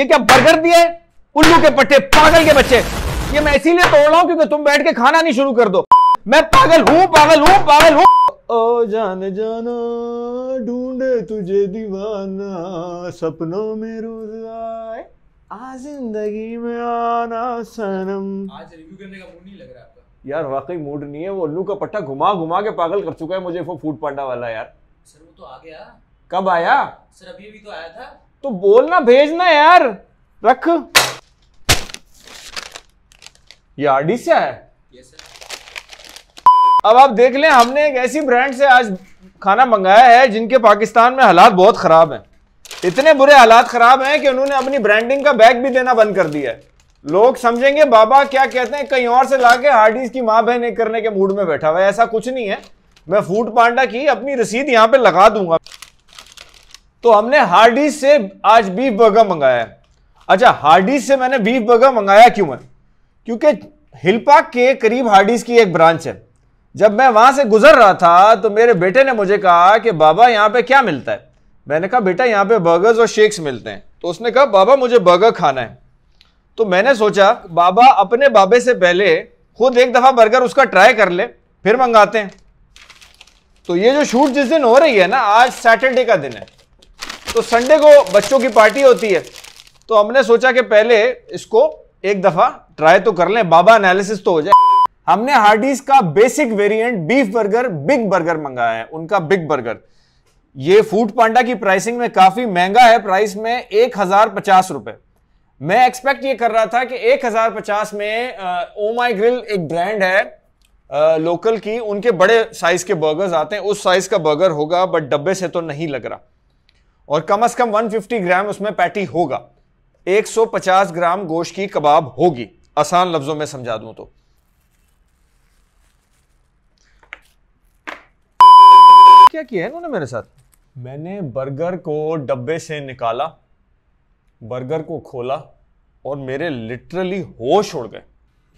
ये क्या बर्गर दिए उल्लू के पट्टे पागल के बच्चे ये मैं इसीलिए तोड़ रहा हूँ क्योंकि तुम बैठ के खाना नहीं शुरू कर दो मैं पागल हूँ पागल हूँ पागल हूँ ओ जाने जाना ढूंढे तुझे दीवाना सपनों में रोज आए आ जिंदगी में आना सनम आज रिव्यू करने का मूड नहीं लग रहा आपका यार वाकई मूड नहीं है वो उल्लू का पट्टा घुमा घुमा के पागल कर चुका है मुझे वो फूड पांडा वाला यार सर वो तो आ गया कब आया सर अभी अभी तो आया था तो बोलना भेजना यार रख ये आरडी से है yes, अब आप देख लें हमने एक ऐसी ब्रांड से आज खाना मंगाया है जिनके पाकिस्तान में हालात बहुत खराब हैं इतने बुरे हालात खराब हैं कि उन्होंने अपनी ब्रांडिंग का बैग भी देना बंद कर दिया है लोग समझेंगे बाबा क्या कहते हैं कहीं और से लाके हार्डीज की माँ बहन एक करने के मूड में बैठा हुआ है ऐसा कुछ नहीं है मैं फूड पांडा की अपनी रसीद यहाँ पे लगा दूंगा तो हमने हार्डी से आज बीफ बर्गर मंगाया है अच्छा हार्डी से मैंने बीफ बर्गर मंगाया क्यों मैं क्योंकि हिलपा के करीब हार्डीज की एक ब्रांच है जब मैं वहां से गुजर रहा था तो मेरे बेटे ने मुझे कहा कि बाबा यहाँ पे क्या मिलता है मैंने कहा बेटा यहाँ पे बर्गर्स और शेक्स मिलते हैं तो उसने कहा बाबा मुझे बर्गर खाना है तो मैंने सोचा बाबा अपने बाबे से पहले खुद एक दफ़ा बर्गर उसका ट्राई कर ले फिर मंगाते हैं तो ये जो शूट जिस दिन हो रही है ना आज सैटरडे का दिन है तो संडे को बच्चों की पार्टी होती है तो हमने सोचा कि पहले इसको एक दफा ट्राई तो कर लें बाबा एनालिसिस तो हो जाए हमने हार्डीज का basic variant beef burger big burger मंगाया है उनका बिग बर्गर ये फूड पांडा की प्राइसिंग में काफी महंगा है प्राइस में एक हजार पचास रुपए मैं एक्सपेक्ट ये कर रहा था कि एक हजार पचास में ओ माई ग्रिल एक ब्रांड है आ, लोकल की उनके बड़े साइज के बर्गर आते हैं उस साइज का बर्गर होगा बट डब्बे से तो नहीं लग रहा और कम से कम 150 ग्राम उसमें पैटी होगा 150 ग्राम गोश्त की कबाब होगी आसान लफ्जों में समझा दूं तो क्या किया है इन्होंने मेरे साथ मैंने बर्गर को डब्बे से निकाला बर्गर को खोला और मेरे लिटरली होश उड़ गए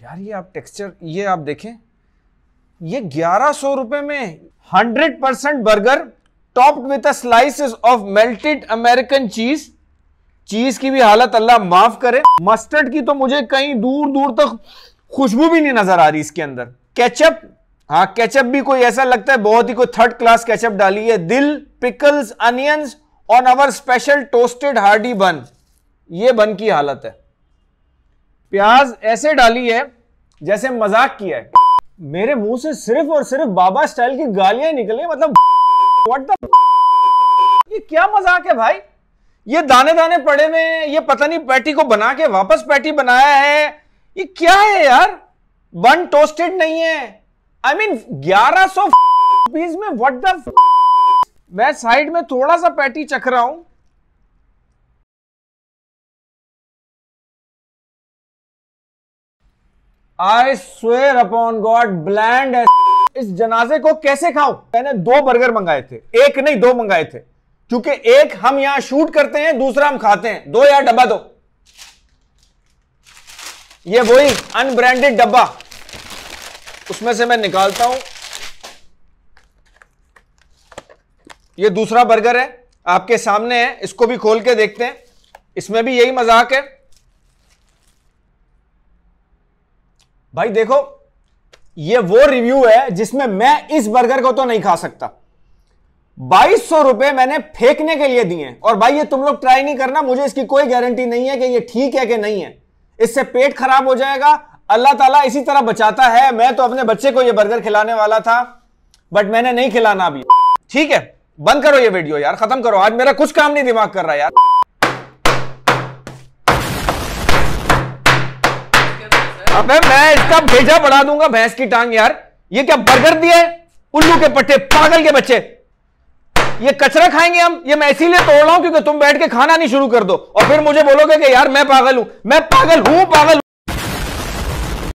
यार ये आप टेक्सचर ये आप देखें ये ग्यारह सौ में hundred percent burger topped with slices of melted American cheese चीज की भी हालत अल्लाह माफ करे मस्टर्ड की तो मुझे कहीं दूर दूर तक खुशबू भी नहीं नजर आ रही इसके अंदर कैचअप हाँ कैचअप भी कोई ऐसा लगता है बहुत ही कोई थर्ड क्लास कैचअप डाली है dill pickles onions on our special toasted Hardee bun ये बन की हालत है प्याज ऐसे डाली है जैसे मजाक किया है मेरे मुंह से सिर्फ और सिर्फ बाबा स्टाइल की गालियां निकले मतलब What the ये क्या मजाक है भाई ये दाने दाने पड़े में ये पता नहीं पैटी को बना के वापस पैटी बनाया है ये क्या है यार वन टोस्टेड नहीं है आई मीन ग्यारह सौ रुपीज में व्हाट द मैं साइड में थोड़ा सा पैटी चख रहा हूं I swear upon God bland as इस जनाजे को कैसे खाओ मैंने दो बर्गर मंगाए थे एक नहीं दो मंगाए थे क्योंकि एक हम यहां शूट करते हैं दूसरा हम खाते हैं दो या डब्बा दो ये वही अनब्रांडेड डब्बा उसमें से मैं निकालता हूं ये दूसरा बर्गर है आपके सामने है इसको भी खोल के देखते हैं इसमें भी यही मजाक है भाई देखो ये वो रिव्यू है जिसमें मैं इस बर्गर को तो नहीं खा सकता बाईस सौ रुपए मैंने फेंकने के लिए दिए और भाई ये तुम लोग ट्राई नहीं करना मुझे इसकी कोई गारंटी नहीं है कि ये ठीक है कि नहीं है इससे पेट खराब हो जाएगा अल्लाह ताला इसी तरह बचाता है मैं तो अपने बच्चे को ये बर्गर खिलाने वाला था बट मैंने नहीं खिलाना अभी ठीक है बंद करो ये वीडियो यार खत्म करो आज मेरा कुछ काम नहीं दिमाग कर रहा यार अबे मैं इसका भेजा बढ़ा दूंगा भैंस की टांग यार ये क्या बर्गर दिया है उल्लू के पट्टे पागल के बच्चे ये कचरा खाएंगे हम ये मैं इसीलिए तोड़ रहा हूं क्योंकि तुम बैठ के खाना नहीं शुरू कर दो और फिर मुझे बोलोगे कि यार मैं पागल हूं मैं पागल हूं पागल